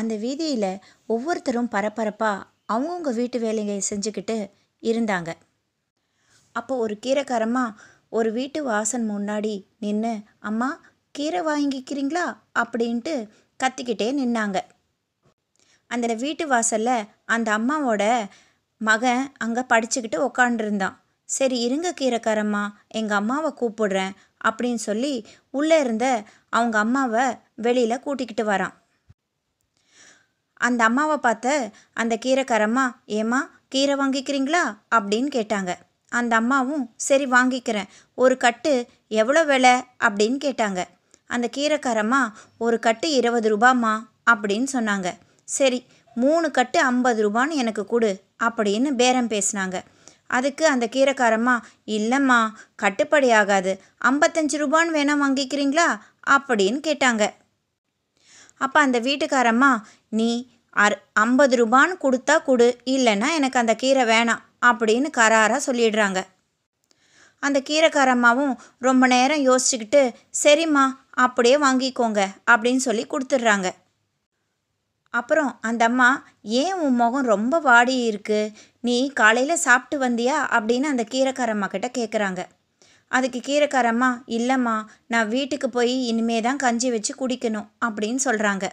அந்த வீதியில் ஒவ்வொருத்தரும் பரபரப்பாக அவங்கவுங்க வீட்டு வேலைங்க செஞ்சுக்கிட்டு இருந்தாங்க அப்போ ஒரு கீரைக்காரம்மா ஒரு வீட்டு வாசன் முன்னாடி நின்று அம்மா கீரை வாங்கிக்கிறீங்களா அப்படின்ட்டு கத்திக்கிட்டே நின்னாங்க அந்த வீட்டு வாசலில் அந்த அம்மாவோட மகன் அங்கே படிச்சுக்கிட்டு உக்காண்டிருந்தான் சரி இருங்க கீரைக்காரம்மா எங்கள் அம்மாவை கூப்பிடுறேன் அப்படின்னு சொல்லி உள்ளே இருந்த அவங்க அம்மாவை வெளியில் கூட்டிக்கிட்டு வரான் அந்த அம்மாவை பார்த்த அந்த கீரைக்காரம்மா ஏம்மா கீரை வாங்கிக்கிறீங்களா அப்படின்னு கேட்டாங்க அந்த அம்மாவும் சரி வாங்கிக்கிறேன் ஒரு கட்டு எவ்வளோ விலை அப்படின்னு கேட்டாங்க அந்த கீரைக்காரம்மா ஒரு கட்டு இருபது ரூபாம்மா அப்படின்னு சொன்னாங்க சரி மூணு கட்டு ஐம்பது ரூபான்னு எனக்கு கொடு அப்படின்னு பேரம் பேசினாங்க அதுக்கு அந்த கீரைக்காரம்மா இல்லைம்மா கட்டுப்படி ஆகாது ஐம்பத்தஞ்சு ரூபான்னு வேணால் வாங்கிக்கிறீங்களா அப்படின்னு கேட்டாங்க அப்போ அந்த வீட்டுக்காரம்மா நீ அர் ஐம்பது ரூபான்னு கொடுத்தா கொடு இல்லைன்னா எனக்கு அந்த கீரை வேணாம் அப்படின்னு கராராக சொல்லிடுறாங்க அந்த கீரைக்காரம்மாவும் ரொம்ப நேரம் யோசிச்சுக்கிட்டு சரிம்மா அப்படியே வாங்கிக்கோங்க அப்படின்னு சொல்லி கொடுத்துட்றாங்க அப்புறம் அந்த அம்மா ஏன் உன் முகம் ரொம்ப வாடி இருக்கு நீ காலையில் சாப்பிட்டு வந்தியா அப்படின்னு அந்த கீரைக்காரம்மா கிட்ட கேட்குறாங்க அதுக்கு கீரைக்காரம்மா இல்லைம்மா நான் வீட்டுக்கு போய் இனிமே தான் கஞ்சி வச்சு குடிக்கணும் அப்படின்னு சொல்கிறாங்க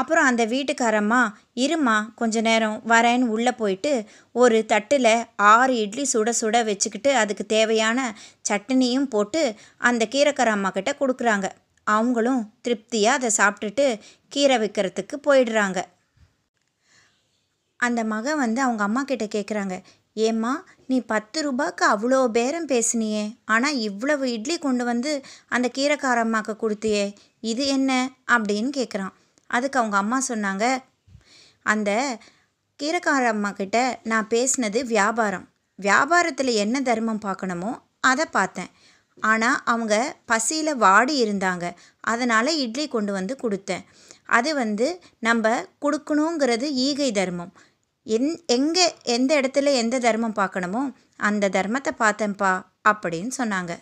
அப்புறம் அந்த வீட்டுக்காரம்மா இருமா கொஞ்ச நேரம் வரேன்னு உள்ளே போயிட்டு ஒரு தட்டில் ஆறு இட்லி சுட சுட வச்சுக்கிட்டு அதுக்கு தேவையான சட்னியும் போட்டு அந்த கீரைக்காரம்மா கிட்ட கொடுக்குறாங்க அவங்களும் திருப்தியாக அதை சாப்பிட்டுட்டு கீரை வைக்கிறதுக்கு போயிடுறாங்க அந்த மகன் வந்து அவங்க அம்மா கிட்ட கேட்குறாங்க ஏம்மா நீ பத்து ரூபாய்க்கு அவ்வளோ பேரம் பேசினியே ஆனால் இவ்வளவு இட்லி கொண்டு வந்து அந்த கீரைக்கார அம்மாவுக்கு கொடுத்தியே இது என்ன அப்படின்னு கேட்குறான் அதுக்கு அவங்க அம்மா சொன்னாங்க அந்த கீரைக்கார அம்மா கிட்ட நான் பேசினது வியாபாரம் வியாபாரத்தில் என்ன தர்மம் பார்க்கணுமோ அதை பார்த்தேன் ஆனால் அவங்க பசியில் வாடி இருந்தாங்க அதனால் இட்லி கொண்டு வந்து கொடுத்தேன் அது வந்து நம்ம கொடுக்கணுங்கிறது ஈகை தர்மம் என் எங்கே எந்த இடத்துல எந்த தர்மம் பார்க்கணுமோ அந்த தர்மத்தை பார்த்தேன்ப்பா அப்படின்னு சொன்னாங்க